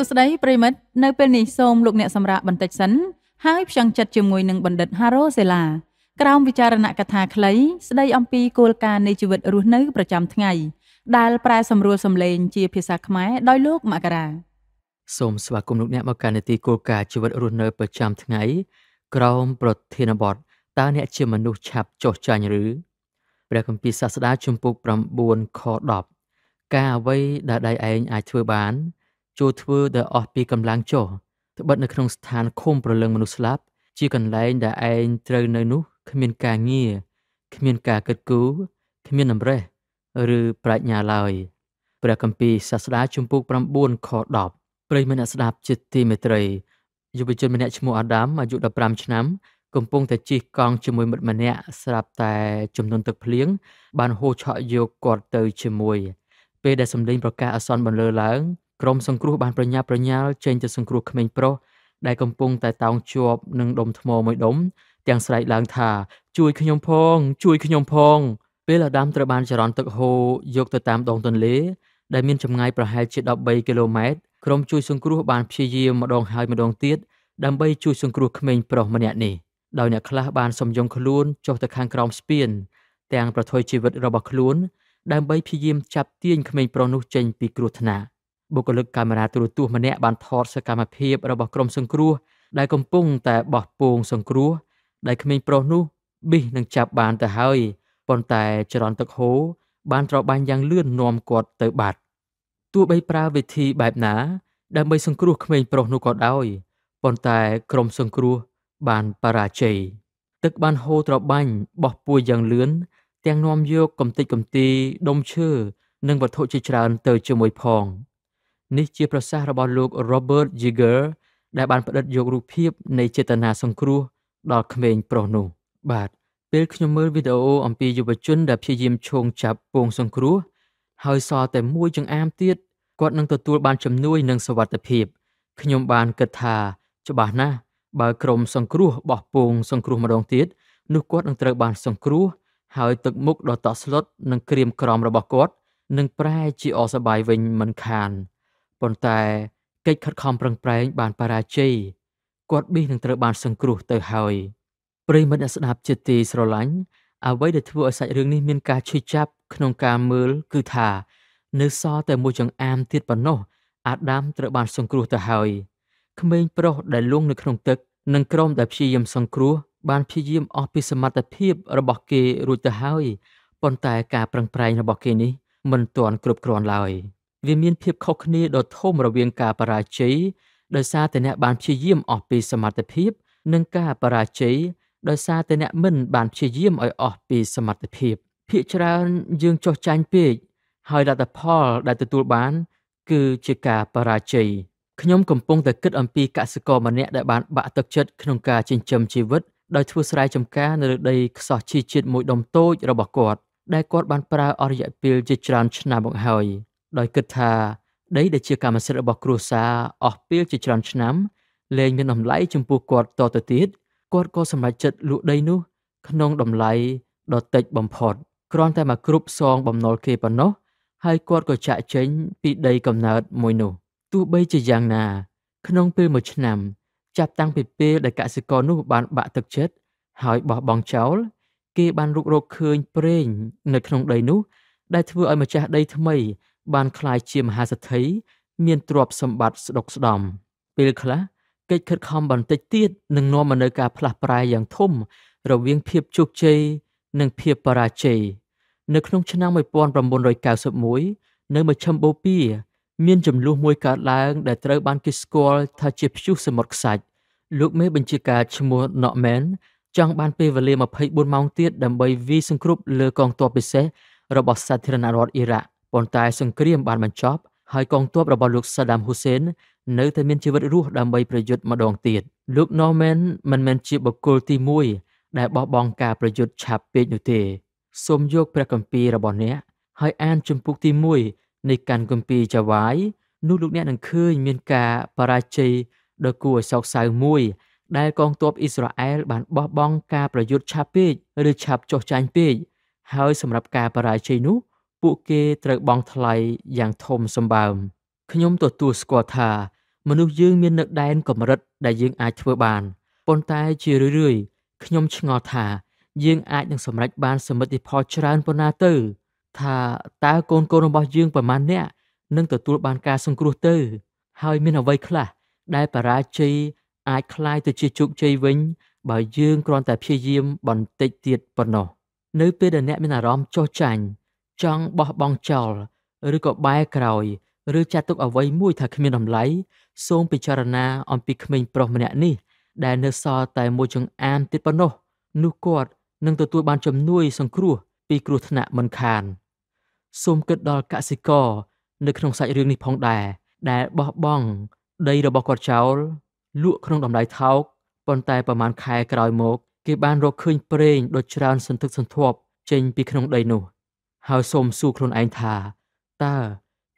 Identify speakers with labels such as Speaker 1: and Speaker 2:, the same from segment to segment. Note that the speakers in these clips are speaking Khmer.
Speaker 1: សួស្តីប្រិមិត្តនៅពេលនេះសូមលោកអ្នកសម្រាប់បន្តិចសិនហើយផ្ចង់ចិត្តជាមួយនឹងបណ្ឌិត Haro Sela ក្រោមវិចារណកថាខ្លី ស្ដីអំពីគោលការណ៍នៃជីវិតរស់នៅប្រចាំថ្ងៃដែលប្រែសម្រួលសម្លេងជាភាសាខ្មែរដោយលោកមករា
Speaker 2: សូមស្វាគមន៍លោកអ្នកមកកាន់នីតិគោលការណ៍ជីវិតរស់នៅប្រចាំថ្ងៃ ក្រោមប្រធានបទតើអ្នកជាមនុស្សឆាប់ចុះចាញ់ឬព្រះគម្ពីរសាស្តាជំពូក9ខ10ការអ្វីដែលដៃឯងអាចធ្វើបានចូលធ្វើដែលអស់ពីកម្លាំងចុះត្បិតនៅក្នុងស្ថានឃុំប្រលឹងមនុស្សស្លាប់ ជាកន្លែងដែលឯងត្រូវនៅនោះគ្មានការងារគ្មានការកិត្តគូគ្មានអំរេះឬប្រាជ្ញាឡើយព្រះគម្ពីរសាស្តាជំពូក9ខ10ប្រិយមិត្តអ្នកស្ដាប់ជាទីមេត្រីយុវជនម្នាក់ឈ្មោះអាដាមអាយុ15ឆ្នាំ កំពុងតែជិះកង់ជាមួយមិត្តម្នាក់ស្រាប់តែ ចំនួនទឹកភ្លៀងបានហូរឆក់យកគាត់ទៅ ជាមួយ ពេលដែលសម្លេងប្រកាសអសន្នបន្លឺឡើងក្រុមសង្គ្រោះបានប្រញាប់ប្រញាល់ចេញទៅសង្គ្រោះក្មេងប្រុសដែលកំពុងតែតោងជាប់នឹងដុំថ្មមួយដុំទាំងស្រែកឡើងថា ជួយខ្ញុំផងជួយខ្ញុំផង ពេលអាដាមត្រូវបានចរន្តទឹកហូរយកទៅតាមដងទន្លេដែលមានចម្ងាយប្រហែលជា13គីឡូម៉ែត្រក្រុមជួយសង្គ្រោះបានព្យាយាមម្ដងហើយម្ដងទៀតដើម្បីជួយសង្គ្រោះក្មេងប្រុសម្នាក់នេះដោយអ្នកខ្លះបានសំយងខ្លួនចុះទៅខាងក្រោមស្ពាន ទាំងប្រថុយជីវិតរបស់ខ្លួនដើម្បីព្យាយាមចាប់ទាញក្មេងប្រុសនោះចេញពីគ្រោះថ្នាក់បុគ្គលិកកាមេរ៉ាទូរទស្សន៍ម្នាក់បានថតសកម្មភាពរបស់ក្រុមសង្គ្រោះដែលកំពុងតែបោះពងសង្គ្រោះដែលក្មេងប្រុសនោះប៊ីសនឹងចាប់បានទៅហើយប៉ុន្តែចរន្តទឹកហូរបានត្របាញ់យ៉ាងលឿននាំគាត់ទៅបាត់ទោះបីប្រើវិធីបែបណាដើម្បីសង្គ្រោះក្មេងប្រុសនោះក៏ដោយប៉ុន្តែក្រុមសង្គ្រោះបានបរាជ័យទឹកបានហូរត្របាញ់បោះពួយយ៉ាងលឿនទាំងនាំយកកំទេចកំទីដុំឈើនិងវត្ថុជាច្រើនទៅជាមួយផង។នេះជាប្រសាសន៍របស់លោក Robert Jagger ដែលបានផ្ដិតយករូបភាព នៃចេតនាសង្គ្រោះដល់ក្មេងប្រុសនោះ បាទពេលខ្ញុំមើលវីដេអូអំពីយុវជនដែលព្យាយាមឈោងចាប់ពងសង្គ្រោះហើយសល់តែមួយចង្អាមទៀតគាត់នឹងទទួលបានជំនួយនិងសុវត្ថិភាពខ្ញុំបានគិតថាច្បាស់ណាស់បើក្រុមសង្គ្រោះបោះពងសង្គ្រោះម្ដងទៀតនោះគាត់នឹងត្រូវបានសង្គ្រោះហើយទឹកមុខដ៏តក់ស្លុតនិងក្រៀមក្រំរបស់គាត់នឹងប្រែជាអសបាយវិញមិនខាន។ប៉ុន្តែកិច្ចខិតខំប្រឹងប្រែងបានបរាជ័យគាត់ប៊ីសនឹងត្រូវបានសង្គ្រោះទៅហើយប្រិមិត្តអ្នកស្ដាប់ជាទីស្រឡាញ់អ្វីដែលធ្វើឲ្យសាច់រឿងនេះមានការឈឺចាប់ក្នុងការមើលគឺថានៅសល់តែមួយចង្អាមទៀតប៉ុណ្ណោះអាដាមត្រូវបានសង្គ្រោះទៅហើយក្មេងប្រុសដែលលួងនៅក្នុងទឹកនិងក្រុមដែលព្យាយាមសង្គ្រោះបានព្យាយាមអស់ពីសមត្ថភាពរបស់គេរួចទៅហើយប៉ុន្តែការប្រឹងប្រែងរបស់គេនេះមិនទាន់គ្រប់គ្រាន់ឡើយ។វាមាន ភាពខុសគ្នាដ៏ធំរវាងការបរាជ័យដោយសារតែអ្នកបានព្យាយាមអស់ពីសមត្ថភាព និងការបរាជ័យដោយសារតែអ្នកមិនបានព្យាយាមឲ្យអស់ពីសមត្ថភាព ភាកច្រើនយើងចោះចាញ់ពេកហើយលទ្ធផល ដែលទទួលបាន គឺជាការបរាជ័យខ្ញុំកំពុងតែគិតអំពីកសិករម្នាក់ដែលបានបាក់ទឹកចិត្តក្នុងការចិញ្ចឹមជីវិត ដោយធ្វើស្រែចម្ការនៅលើដីខ្សោះជីជាតិមួយដុំតូចរបស់គាត់ដែលគាត់បានប្រើអស់រយៈពេលជាច្រើនឆ្នាំមកហើយដោយគិតថាដីដែលជាកម្មសិទ្ធិរបស់គ្រួសារអស់ពេលជាច្រើនឆ្នាំលែងមានតម្លៃចំពោះគាត់តទៅទៀតគាត់ក៏សម្រេចចិត្តលក់ដីនោះក្នុងតម្លៃដ៏តិចបំផុតគ្រាន់តែមកគ្រប់សងបំណុលគេប៉ុណ្ណោះហើយគាត់ក៏ចាក់ចេញពីដីកំណើតមួយនោះទោះបីជាយ៉ាងណា ក្នុងពេលមួយឆ្នាំចាប់តាំងពីពេលដែលកសិករនោះបានបាក់ទឹកចិត្តហើយបោះបង់ចោល គេបានរុករកឃើញប្រេងនៅក្នុងដីនោះ ដែលធ្វើឲ្យម្ចាស់ដីថ្មីបានក្លាយជាមហាសេដ្ឋីមានទ្រព្យសម្បត្តិស្ដុកស្ដម្ភពេលខ្លះកិច្ចខិតខំបន្តិចទៀតនឹងនាំមកនូវការផ្លាស់ប្រែយ៉ាងធំ រវាងភាពជោគជ័យនិងភាពបរាជ័យនៅក្នុងឆ្នាំ1991នៅមជ្ឈមបូព៌ាមានចំនួនមួយកើតឡើងដែលត្រូវបានគេស្គាល់ថាជាព្យុះសមុទ្រខ្សាច់លោកមេបញ្ជាការឈ្មោះ Notman ចង់បានពេលវេលា24ម៉ោងទៀតដើម្បីវាយសង្គ្រប់លើកងទ័ពពិសេសរបស់សាធារណរដ្ឋអ៊ីរ៉ាក់ប៉ុន្តែសង្គ្រាមបានបញ្ចប់ហើយកងទ័ពរបស់លោកសាដាមហ៊ូសេននៅតែមានជីវិតរស់ដើម្បីប្រយុទ្ធម្ដងទៀតលោក Norman មិនមែនជាបុគ្គលទី1ដែលបោះបង់ការប្រយុទ្ធឆាប់ពេកនោះទេសូមយកព្រះគម្ពីររបស់អ្នកហើយអានជំពូកទី1នៃកាន់គម្ពីរចាវាយនោះលោកអ្នកនឹងឃើញមានការបរាជ័យដ៏គួរឲ្យសោកសៅមួយ ដែលកងទ័ពអ៊ីស្រាអែល បានបោះបង់ការប្រយុទ្ធឆាប់ពេកឬឆាប់ចុះចាញ់ពេកហើយសម្រាប់ការបរាជ័យនោះពួកគេត្រូវបង់ថ្លៃយ៉ាងធំសម្បើមខ្ញុំទទួលស្គាល់ថាមនុស្សយើងមាននឹកដែនកម្រិត ដែលយើងអាចធ្វើបានប៉ុន្តែជារឿយៗខ្ញុំឆ្ងល់ថាយើងអាចនឹងសម្រេចបានសមិទ្ធផលច្រើនប៉ុណ្ណាទៅ ថាតើកូនកូនរបស់យើងប្រមាណអ្នកនឹងទទួលបានការសង្គ្រោះទៅហើយមានអ្វីខ្លះដែលបរាជ័យអាចคล้ายទៅជាជោគជ័យវិញ បើយើងគ្រាន់តែព្យាយាមបន្តិចទៀតប៉ុណ្ណោះនៅពេលដែលអ្នកមានអារម្មណ៍ចោះចាញ់ចង់បោះបង់ចោលឬក៏បែរក្រោយឬចាត់ទុកអ្វីមួយថាគ្មានតម្លៃសូមពិចារណាអំពីក្មេងប្រុសម្នាក់នេះដែលនៅសល់តែមួយចង្អាមទៀតប៉ុណ្ណោះនោះគាត់នឹងទទួលបានជំនួយសង្គ្រោះពីគ្រោះថ្នាក់មិនខានសូមគិតដល់កសិករនៅក្នុងសាច់រឿងនេះផងដែរដែលបោះបង់ដីរបស់គាត់ចោល លក់ក្នុងតម្លៃថោកប៉ុន្តែប្រហែលខែក្រោយមក គេបានរកឃើញប្រេងដ៏ច្រើនសន្ធឹកសន្ធាប់ចេញពីក្នុងដីនោះ។ហើយសូមសួរខ្លួនឯងថាតើ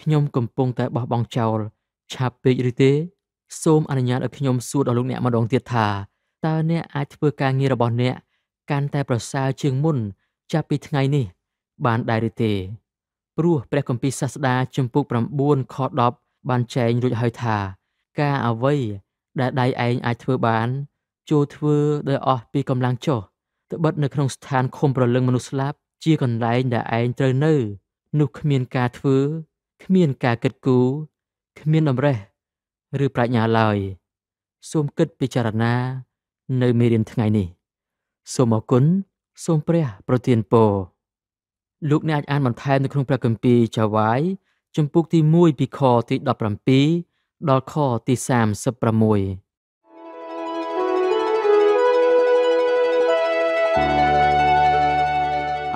Speaker 2: ខ្ញុំកំពុងតែបោះបង់ចោល ឆាប់ពេកឬទេ សូមអនុញ្ញាតឲ្យខ្ញុំសួរដល់លោកអ្នកម្ដងទៀតថាតើអ្នកអាចធ្វើការងាររបស់អ្នកកាន់តែប្រសើរជាងមុនចាប់ពីថ្ងៃនេះ បានដែរឬទេព្រោះព្រះគម្ពីរសាស្តាជំពូក9ខ10បានចែងរួចហើយថាការអ្វីដែលដៃឯងអាចធ្វើបានចូលធ្វើដោយអស់ពីកម្លាំងចុះត្បិតនៅក្នុងស្ថានឃុំប្រលឹងមនុស្សស្លាប់ជាកន្លែងដែលឯងត្រូវនៅនោះគ្មានការធ្វើគ្មានការគិតគូរគ្មានអំរេះឬប្រាជ្ញាឡើយសូមគិតពិចារណា នៅមេរៀនថ្ងៃនេះ សូមអរគុណសូមព្រះប្រទានពរលោកអ្នកអាចអានបន្ថែមនៅក្នុងព្រះគម្ពីរចាវាយជំពូកទី1ពីខទី17ដល់ខទី36